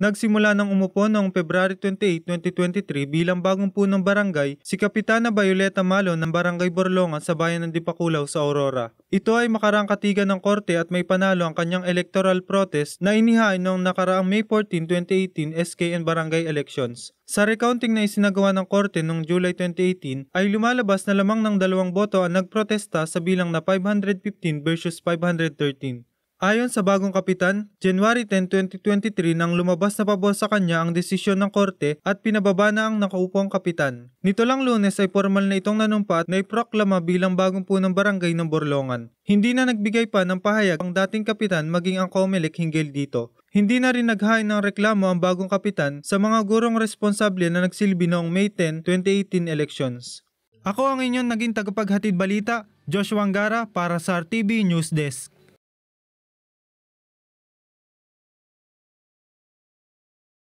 Nagsimula ng umupo noong February 28, 2023 bilang bagong punong barangay si Kapitana Violeta Malo ng Barangay Borlongan sa bayan ng Dipakulaw sa Aurora. Ito ay makarang katigan ng korte at may panalo ang kanyang electoral protest na inihain noong nakaraang May 14, 2018 SK and barangay elections. Sa recounting na isinagawa ng korte noong July 2018 ay lumalabas na lamang ng dalawang boto ang nagprotesta sa bilang na 515 versus 513. Ayon sa bagong kapitan, January 10, 2023 nang lumabas na pabor sa kanya ang desisyon ng korte at pinababa na ang nakaupong kapitan. Nito lang lunes ay formal na itong nanumpat na iproklama bilang bagong punong barangay ng Borlongan. Hindi na nagbigay pa ng pahayag ang dating kapitan maging ang Comelec hinggil dito. Hindi na rin naghain ng reklamo ang bagong kapitan sa mga gurong responsable na nagsilbi noong May 10, 2018 elections. Ako ang inyong naging tagapaghatid balita, Joshua Angara para sa RTB News Desk.